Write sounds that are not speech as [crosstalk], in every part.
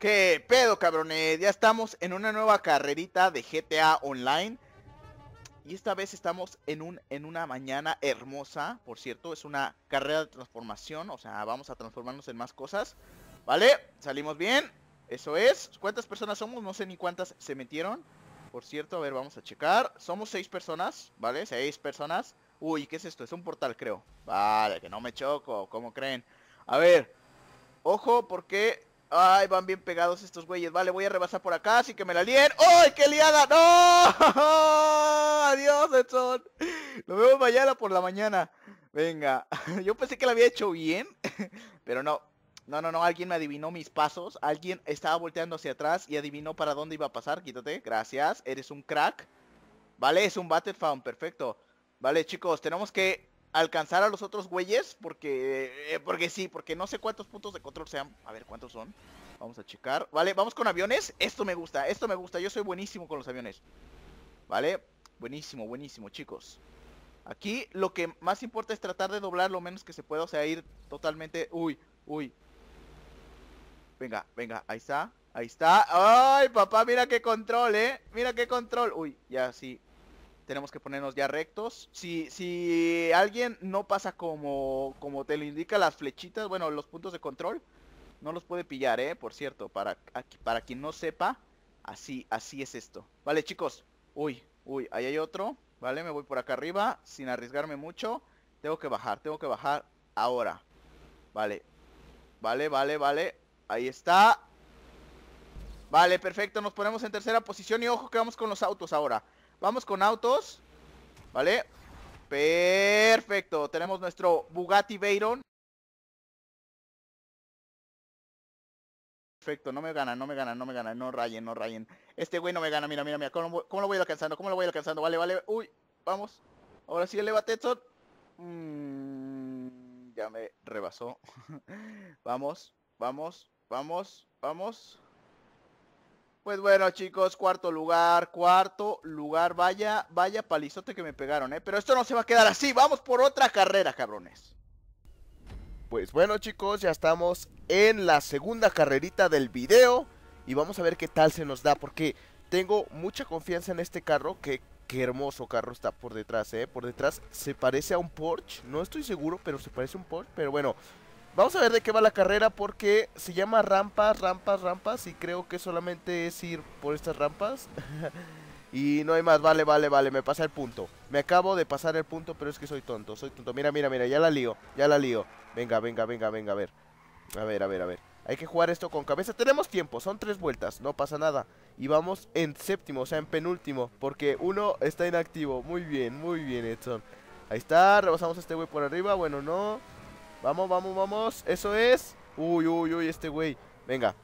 ¿Qué pedo, cabrones? Eh, ya estamos en una nueva carrerita de GTA Online. Y esta vez estamos en, un, en una mañana hermosa, por cierto. Es una carrera de transformación, o sea, vamos a transformarnos en más cosas. ¿Vale? Salimos bien. Eso es. ¿Cuántas personas somos? No sé ni cuántas se metieron. Por cierto, a ver, vamos a checar. Somos seis personas, ¿vale? Seis personas. Uy, ¿qué es esto? Es un portal, creo. Vale, que no me choco, ¿cómo creen? A ver, ojo porque Ay, van bien pegados estos güeyes. Vale, voy a rebasar por acá, así que me la líen. ¡Ay, qué liada! ¡No! [laughs] ¡Adiós, Edson! Nos vemos mañana por la mañana. Venga, [laughs] yo pensé que la había hecho bien, [laughs] pero no. No, no, no, alguien me adivinó mis pasos. Alguien estaba volteando hacia atrás y adivinó para dónde iba a pasar. Quítate, gracias. Eres un crack. Vale, es un Battle perfecto. Vale, chicos, tenemos que alcanzar a los otros güeyes porque eh, porque sí, porque no sé cuántos puntos de control sean. A ver cuántos son. Vamos a checar. Vale, vamos con aviones. Esto me gusta, esto me gusta. Yo soy buenísimo con los aviones. Vale, buenísimo, buenísimo, chicos. Aquí lo que más importa es tratar de doblar lo menos que se pueda. O sea, ir totalmente... Uy, uy. Venga, venga, ahí está. Ahí está. ¡Ay, papá! Mira qué control, ¿eh? Mira qué control. Uy, ya sí tenemos que ponernos ya rectos. Si, si alguien no pasa como, como te lo indica las flechitas, bueno, los puntos de control, no los puede pillar, ¿eh? Por cierto, para, para quien no sepa, así, así es esto. Vale, chicos. Uy, uy, ahí hay otro. Vale, me voy por acá arriba, sin arriesgarme mucho. Tengo que bajar, tengo que bajar ahora. Vale. Vale, vale, vale. Ahí está. Vale, perfecto. Nos ponemos en tercera posición y ojo que vamos con los autos ahora. Vamos con autos. ¿Vale? Perfecto. Tenemos nuestro Bugatti Veyron. Perfecto, no me gana, no me gana, no me gana, no rayen, no rayen. Este güey no me gana, mira, mira, mira, ¿cómo, lo voy alcanzando? ¿Cómo lo voy alcanzando? Vale, vale, uy, vamos. Ahora sí, eleva Tetson. Mm, ya me rebasó. [laughs] vamos, vamos, vamos, vamos. Pues bueno, chicos, cuarto lugar, cuarto lugar. Vaya, vaya palizote que me pegaron, ¿eh? Pero esto no se va a quedar así. Vamos por otra carrera, cabrones. Pues bueno, chicos, ya estamos en la segunda carrerita del video. Y vamos a ver qué tal se nos da, porque tengo mucha confianza en este carro. Que qué hermoso carro está por detrás, ¿eh? Por detrás se parece a un Porsche. No estoy seguro, pero se parece a un Porsche. Pero bueno, Vamos a ver de qué va la carrera porque se llama rampas, rampas, rampas y creo que solamente es ir por estas rampas. [laughs] y no hay más, vale, vale, vale, me pasa el punto. Me acabo de pasar el punto, pero es que soy tonto, soy tonto. Mira, mira, mira, ya la lío, ya la lío. Venga, venga, venga, venga, a ver. A ver, a ver, a ver. Hay que jugar esto con cabeza. Tenemos tiempo, son tres vueltas, no pasa nada. Y vamos en séptimo, o sea, en penúltimo, porque uno está inactivo. Muy bien, muy bien, Edson. Ahí está, rebasamos a este güey por arriba, bueno, no... Vamos, vamos, vamos. Eso es. Uy, uy, uy, este güey. Venga.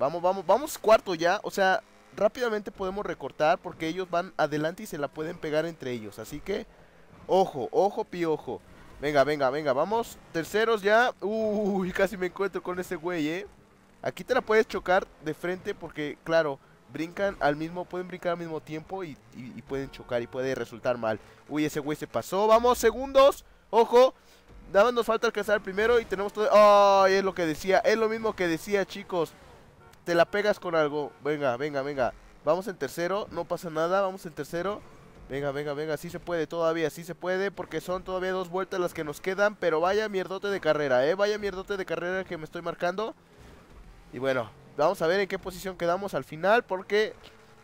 Vamos, vamos, vamos cuarto ya. O sea, rápidamente podemos recortar porque ellos van adelante y se la pueden pegar entre ellos. Así que, ojo, ojo, piojo. Venga, venga, venga, vamos. Terceros ya. Uy, [laughs] casi me encuentro con ese güey, eh. Aquí te la puedes chocar de frente porque, claro, brincan al mismo, pueden brincar al mismo tiempo y pueden chocar y puede resultar mal. Uy, ese güey se pasó. Vamos, segundos. Ojo. Nada nos falta alcanzar el primero y tenemos todo... ¡Ay! es lo que decía, es lo mismo que decía, chicos. Te la pegas con algo. Venga, venga, venga. Vamos en tercero, no pasa nada, vamos en tercero. Venga, venga, venga, sí se puede todavía, sí se puede Porque son todavía dos vueltas las que nos quedan Pero vaya mierdote de carrera, eh Vaya mierdote de carrera que me estoy marcando Y bueno, vamos a ver en qué posición quedamos al final Porque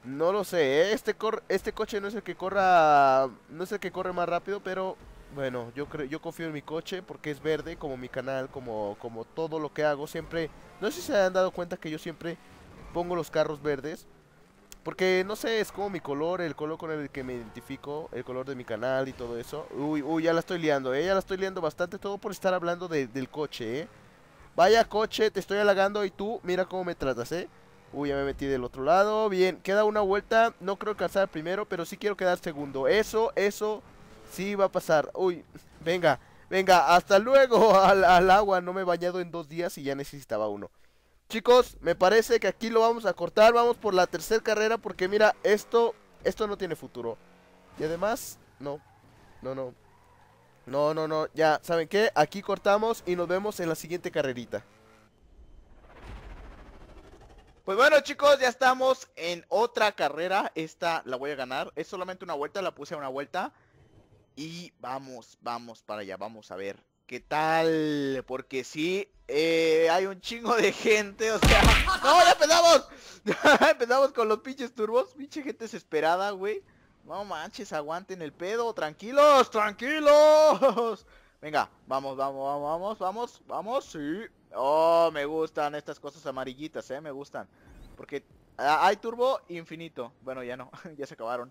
no lo sé, eh, este, cor este coche no es el que corra No es el que corre más rápido, pero bueno, yo creo, yo confío en mi coche porque es verde, como mi canal, como, como todo lo que hago. Siempre, no sé si se han dado cuenta que yo siempre pongo los carros verdes. Porque, no sé, es como mi color, el color con el que me identifico, el color de mi canal y todo eso. Uy, uy, ya la estoy liando, eh, ya la estoy liando bastante, todo por estar hablando del coche, eh. Vaya coche, te estoy halagando y tú, mira cómo me tratas, eh. Uy, ya me metí del otro lado. Bien, queda una vuelta. No creo alcanzar primero, pero sí quiero quedar segundo. Eso, eso Sí, va a pasar. Uy, venga, venga, hasta luego [laughs] al, agua. No me he bañado en dos días y ya necesitaba uno. Chicos, me parece que aquí lo vamos a cortar. Vamos por la tercera carrera porque mira, esto, esto no tiene futuro. Y además, no, no, no. No, no, no, ya, ¿saben qué? Aquí cortamos y nos vemos en la siguiente carrerita. Pues bueno chicos, ya estamos en otra carrera. Esta la voy a ganar. Es solamente una vuelta, la puse a una vuelta. Y vamos, vamos para allá, vamos a ver qué tal. Porque sí, eh, hay un chingo de gente, o sea... [laughs] ¡No, empezamos! [laughs] empezamos con los pinches turbos, pinche gente desesperada, güey. No manches, aguanten el pedo, tranquilos, tranquilos. Venga, vamos, vamos, vamos, vamos, vamos, vamos, sí. Oh, me gustan estas cosas amarillitas, eh, me gustan. Porque ah, hay turbo infinito. Bueno, ya no, [laughs] ya se acabaron.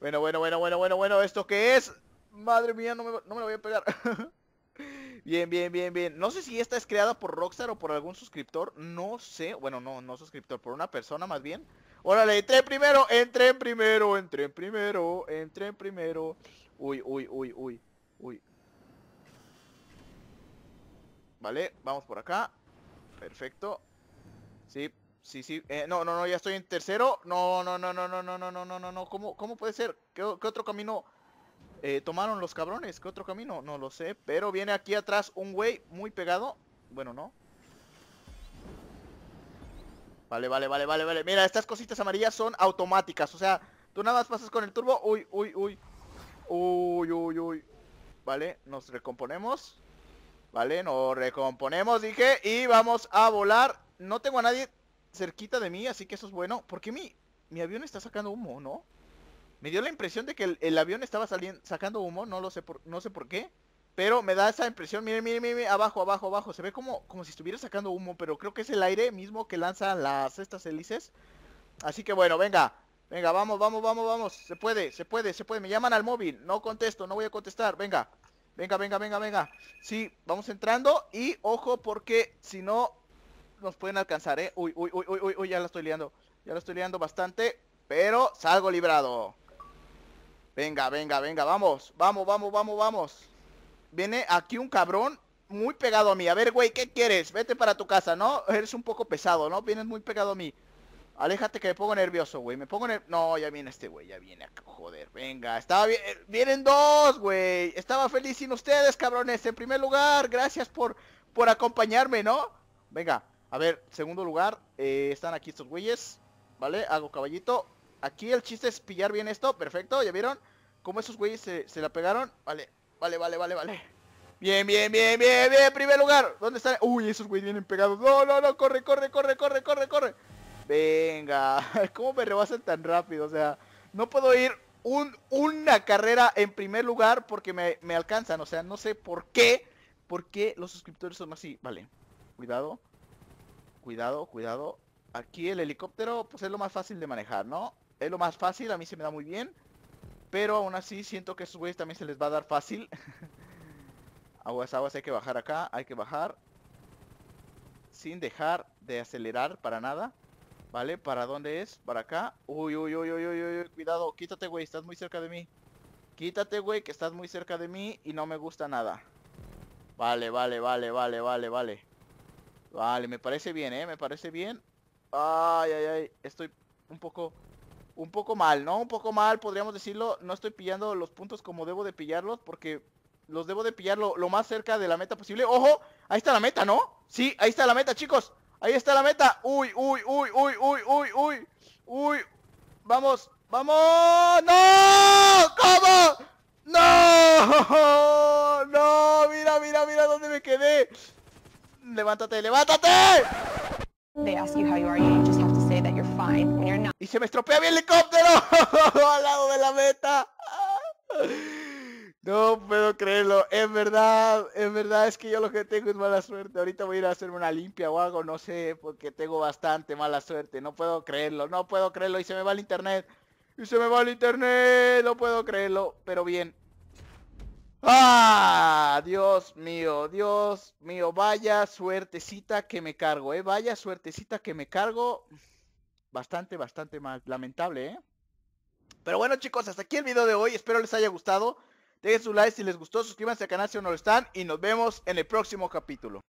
Bueno, bueno, bueno, bueno, bueno, bueno, ¿esto qué es? Madre mía, no me, lo voy a pegar [laughs] Bien, bien, bien, bien No sé si esta es creada por Rockstar o por algún suscriptor No sé, bueno, no, no suscriptor Por una persona más bien Órale, entré primero, entré primero, entré primero, entré primero Uy, uy, uy, uy, uy Vale, vamos por acá Perfecto Sí, Sí, sí. no, no, no, ya estoy en tercero. No, no, no, no, no, no, no, no, no, no, no. ¿Cómo, cómo puede ser? ¿Qué, qué otro camino tomaron los cabrones? ¿Qué otro camino? No lo sé. Pero viene aquí atrás un güey muy pegado. Bueno, no. Vale, vale, vale, vale, vale. Mira, estas cositas amarillas son automáticas. O sea, tú nada más pasas con el turbo. Uy, uy, uy. Uy, uy, uy. Vale, nos recomponemos. Vale, nos recomponemos, dije. Y vamos a volar. No tengo a nadie cerquita de mí, así que eso es bueno. Porque mi, mi avión está sacando humo, ¿no? Me dio la impresión de que el, avión estaba saliendo, sacando humo, no lo sé por, no sé por qué. Pero me da esa impresión, miren, miren, miren, abajo, abajo, abajo. Se ve como, como si estuviera sacando humo, pero creo que es el aire mismo que lanzan las estas hélices. Así que bueno, venga, venga, vamos, vamos, vamos, vamos. Se puede, se puede, se puede. Me llaman al móvil, no contesto, no voy a contestar, venga. Venga, venga, venga, venga. Sí, vamos entrando y ojo porque si no nos pueden alcanzar, ¿eh? Uy, uy, uy, uy, uy, ya la estoy liando. Ya la estoy liando bastante, pero salgo librado. Venga, venga, venga, vamos, vamos, vamos, vamos, vamos. Viene aquí un cabrón muy pegado a mí. A ver, güey, ¿qué quieres? Vete para tu casa, ¿no? Eres un poco pesado, ¿no? Vienes muy pegado a mí. Aléjate que me pongo nervioso, güey. Me pongo nervioso. No, ya viene este güey, ya viene a... Joder, venga. Estaba bien. Eh, vienen dos, güey. Estaba feliz sin ustedes, cabrones. En primer lugar, gracias por, por acompañarme, ¿no? Venga. A ver, segundo lugar, eh, están aquí estos güeyes. ¿Vale? Hago caballito. Aquí el chiste es pillar bien esto. Perfecto, ¿ya vieron? cómo esos güeyes se, la pegaron. Vale, vale, vale, vale, vale. Bien, bien, bien, bien, bien. Primer lugar. ¿Dónde están? Uy, esos güeyes vienen pegados. No, no, no. Corre, corre, corre, corre, corre, corre. Venga. [laughs] ¿Cómo me rebasan tan rápido? O sea, no puedo ir un, una carrera en primer lugar porque me, me alcanzan. O sea, no sé por qué. ¿Por qué los suscriptores son así? Vale. Cuidado. Cuidado, cuidado. Aquí el helicóptero, pues es lo más fácil de manejar, ¿no? Es lo más fácil, a mí se me da muy bien. Pero aún así siento que a esos güeyes también se les va a dar fácil. [laughs] aguas, aguas, hay que bajar acá, hay que bajar. Sin dejar de acelerar para nada. ¿Vale? ¿Para dónde es? ¿Para acá? Uy, uy, uy, uy, uy, uy, uy. cuidado. Quítate, güey, estás muy cerca de mí. Quítate, güey, que estás muy cerca de mí y no me gusta nada. Vale, vale, vale, vale, vale, vale. Vale, me parece bien, ¿eh? Me parece bien. Ay, ay, ay. Estoy un poco... Un poco mal, ¿no? Un poco mal, podríamos decirlo. No estoy pillando los puntos como debo de pillarlos porque los debo de pillar lo, más cerca de la meta posible. ¡Ojo! Ahí está la meta, ¿no? Sí, ahí está la meta, chicos. Ahí está la meta. Uy, uy, uy, uy, uy, uy, uy. Uy. Vamos, vamos. ¡No! ¿Cómo? ¡No! [laughs] ¡No! Mira, mira, mira dónde me quedé levántate, levántate. Y se me estropea mi helicóptero [laughs] al lado de la meta. No puedo creerlo, es verdad, en verdad, es que yo lo que tengo es mala suerte. Ahorita voy a ir a hacerme una limpia o algo, no sé, porque tengo bastante mala suerte. No puedo creerlo, no puedo creerlo y se me va el internet. Y se me va el internet, no puedo creerlo, pero bien, Ah, Dios mío, Dios mío, vaya suertecita que me cargo, eh, vaya suertecita que me cargo. Bastante, bastante mal, lamentable, eh. Pero bueno chicos, hasta aquí el video de hoy, espero les haya gustado. Dejen su like si les gustó, suscríbanse al canal si aún no lo están y nos vemos en el próximo capítulo.